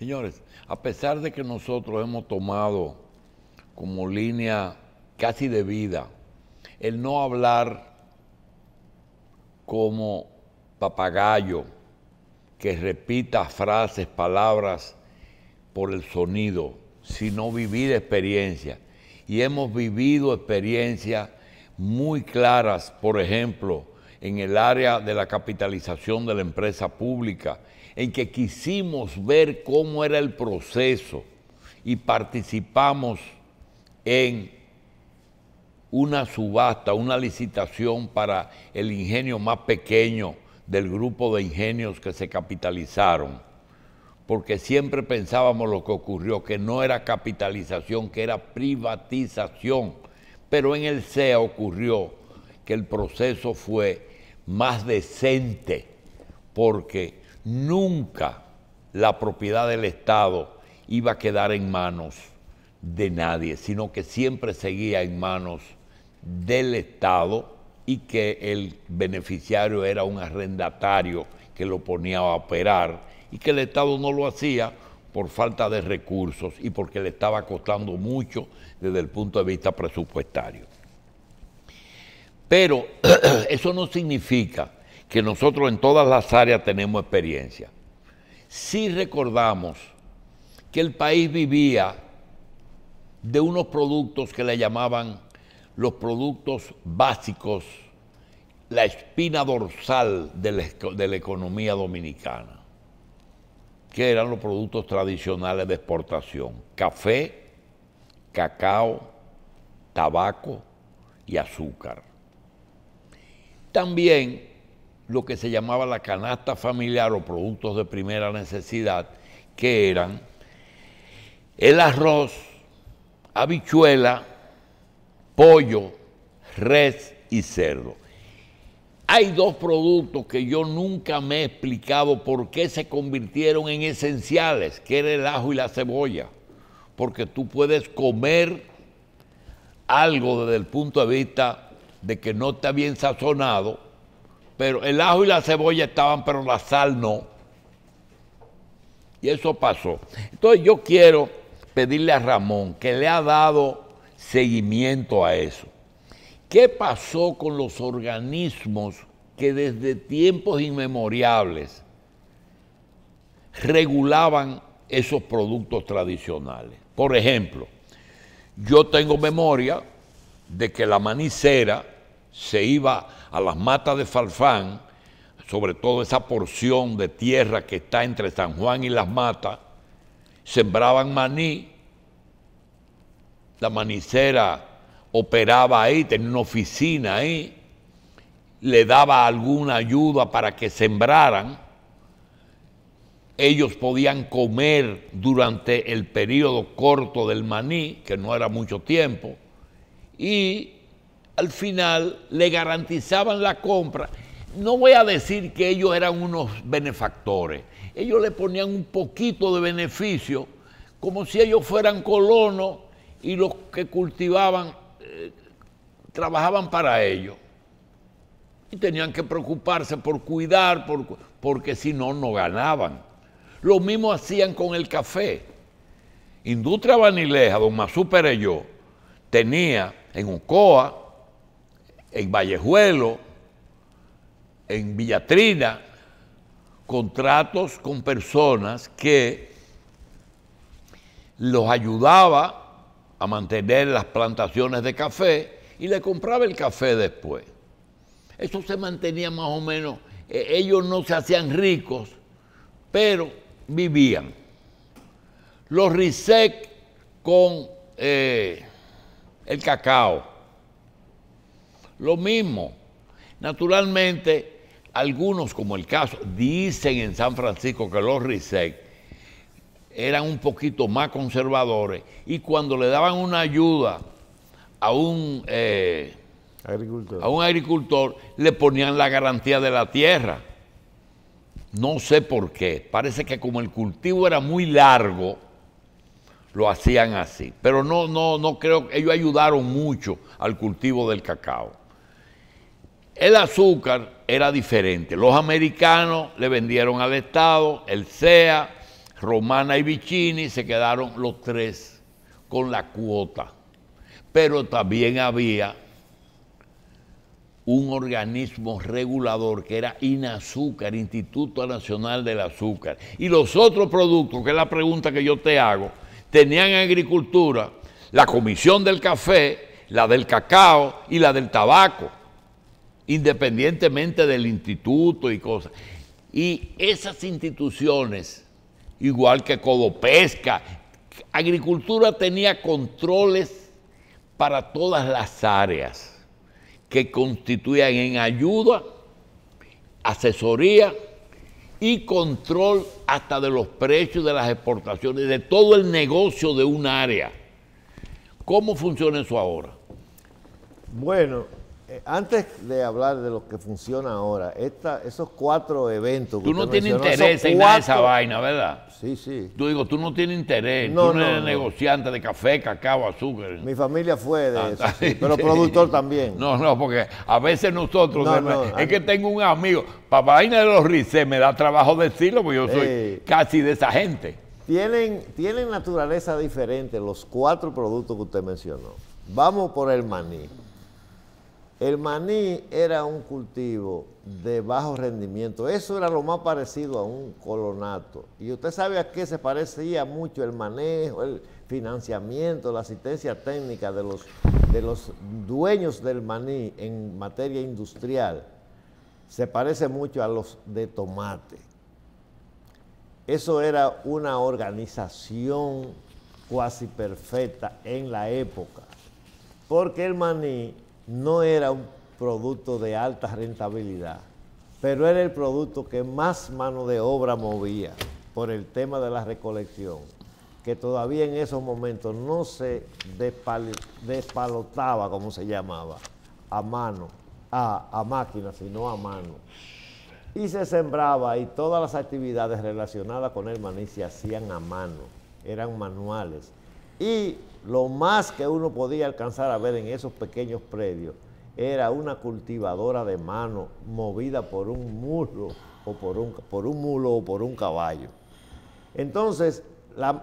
Señores, a pesar de que nosotros hemos tomado como línea casi de vida el no hablar como papagayo, que repita frases, palabras por el sonido, sino vivir experiencia. Y hemos vivido experiencias muy claras, por ejemplo, en el área de la capitalización de la empresa pública, en que quisimos ver cómo era el proceso y participamos en una subasta, una licitación para el ingenio más pequeño del grupo de ingenios que se capitalizaron, porque siempre pensábamos lo que ocurrió, que no era capitalización, que era privatización, pero en el CEA ocurrió que el proceso fue más decente, porque Nunca la propiedad del Estado iba a quedar en manos de nadie, sino que siempre seguía en manos del Estado y que el beneficiario era un arrendatario que lo ponía a operar y que el Estado no lo hacía por falta de recursos y porque le estaba costando mucho desde el punto de vista presupuestario. Pero eso no significa que nosotros en todas las áreas tenemos experiencia. Si recordamos que el país vivía de unos productos que le llamaban los productos básicos, la espina dorsal de de la economía dominicana, que eran los productos tradicionales de exportación, café, cacao, tabaco y azúcar. También lo que se llamaba la canasta familiar o productos de primera necesidad, que eran el arroz, habichuela, pollo, res y cerdo. Hay dos productos que yo nunca me he explicado por qué se convirtieron en esenciales, que era el ajo y la cebolla. Porque tú puedes comer algo desde el punto de vista de que no está bien sazonado, pero el ajo y la cebolla estaban, pero la sal no. Y eso pasó. Entonces yo quiero pedirle a Ramón, que le ha dado seguimiento a eso. ¿Qué pasó con los organismos que desde tiempos inmemoriales regulaban esos productos tradicionales? Por ejemplo, yo tengo memoria de que la manicera se iba a las matas de Falfán, sobre todo esa porción de tierra que está entre San Juan y las matas, sembraban maní, la manicera operaba ahí, tenía una oficina ahí, le daba alguna ayuda para que sembraran, ellos podían comer durante el periodo corto del maní, que no era mucho tiempo, y al final le garantizaban la compra. No voy a decir que ellos eran unos benefactores, ellos le ponían un poquito de beneficio, como si ellos fueran colonos y los que cultivaban eh, trabajaban para ellos. Y tenían que preocuparse por cuidar, porque si no, no ganaban. Lo mismo hacían con el café. Industria Vanileja, don Masú Pereyó, tenía en Ucoa, en Vallejuelo, en Villatrina, contratos con personas que los ayudaba a mantener las plantaciones de café y le compraba el café después. Eso se mantenía más o menos, e, ellos no se hacían ricos, pero vivían. Los RISEC con eh, el cacao lo mismo. Naturalmente, algunos, como el caso, dicen en San Francisco que los RISEC eran un poquito más conservadores y cuando le daban una ayuda eh, a un, agricultor. le ponían la garantía de la tierra. No sé por qué. Parece que como el cultivo era muy largo, lo hacían así. Pero no, no, no creo, ellos ayudaron mucho al cultivo del cacao. El azúcar era diferente. Los americanos le vendieron al Estado, el CEA, Romana y Vicini, se quedaron los tres con la cuota. Pero también había un organismo regulador que era INAZúcar, Instituto Nacional del Azúcar. Y los otros productos, que es la pregunta que yo te hago, tenían agricultura, la comisión del café, la del cacao y la del tabaco independientemente del instituto y cosas. Y esas instituciones, igual que Codopesca, Agricultura tenía controles para todas las áreas que constituían en ayuda, asesoría y control hasta de los precios de las exportaciones, de todo el negocio de un área. ¿Cómo funciona eso ahora? Bueno, eh, antes de hablar de lo que funciona ahora, esos cuatro eventos. Tú no tienes interés en esa vaina, ¿verdad? Sí, sí. Tú digo, tú no tienes interés. No, tú no, eres negociante de café, cacao, azúcar. Mi familia fue de ah, eso, pero productor también. No, no, porque a veces nosotros. es que tengo un amigo, para vaina de los rices, me da trabajo decirlo, porque yo soy casi de esa gente. Tienen, tienen naturaleza diferente los cuatro productos que usted mencionó. Vamos por el maní. El maní era un cultivo de bajo rendimiento. Eso era lo más parecido a un colonato. Y usted sabe a qué se parecía mucho el manejo, el financiamiento, la asistencia técnica de los, de los dueños del maní en materia industrial. Se parece mucho a los de tomate. Eso era una organización cuasi perfecta en la época. Porque el maní no era un producto de alta rentabilidad, pero era el producto que más mano de obra movía por el tema de la recolección, que todavía en esos momentos no se despalotaba, como se llamaba, a mano, a, a máquina, sino a mano. Y se sembraba y todas las actividades relacionadas con el maní se hacían a mano, eran manuales y lo más que uno podía alcanzar a ver en esos pequeños predios era una cultivadora de mano movida por un mulo o por un, por un mulo o por un caballo. Entonces,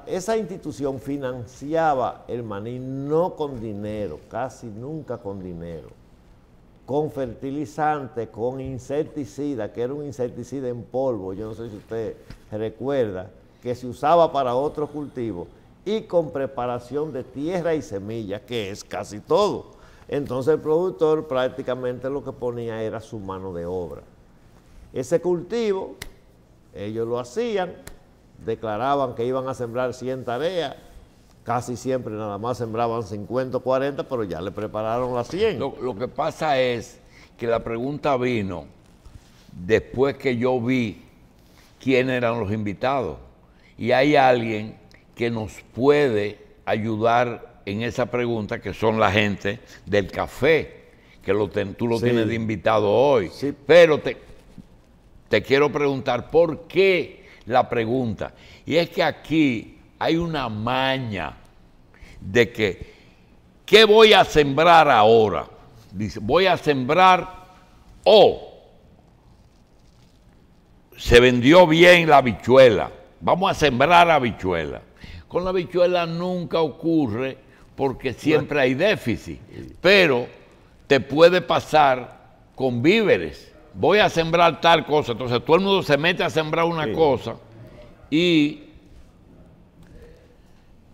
esa institución financiaba el maní no con dinero, casi nunca con dinero, con fertilizante, con insecticida, que era un insecticida en polvo, yo no sé si usted recuerda, que se usaba para otros cultivos y con preparación de tierra y semillas, que es casi todo. Entonces el productor prácticamente lo que ponía era su mano de obra. Ese cultivo, ellos lo hacían, declaraban que iban a sembrar 100 tareas, casi siempre nada más sembraban 50 o 40, pero ya le prepararon las 100. Lo, lo, que pasa es que la pregunta vino después que yo vi quién eran los invitados. Y hay alguien que nos puede ayudar en esa pregunta, que son la gente del café, que tú lo tienes de invitado hoy. Sí. Pero te, te quiero preguntar, ¿por qué la pregunta? Y es que aquí hay una maña de que, ¿qué voy a sembrar ahora? Dice, voy a sembrar o oh, se vendió bien la habichuela, vamos a sembrar habichuela. Con la bichuela nunca ocurre porque siempre hay déficit, pero te puede pasar con víveres. Voy a sembrar tal cosa, entonces todo el mundo se mete a sembrar una cosa y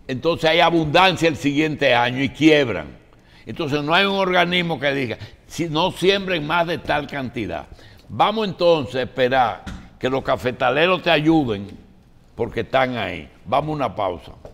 entonces hay abundancia el siguiente año y quiebran. Entonces no hay un organismo que diga, si no siembren más de tal cantidad. Vamos entonces a esperar que los cafetaleros te ayuden porque están ahí. Vamos a una pausa.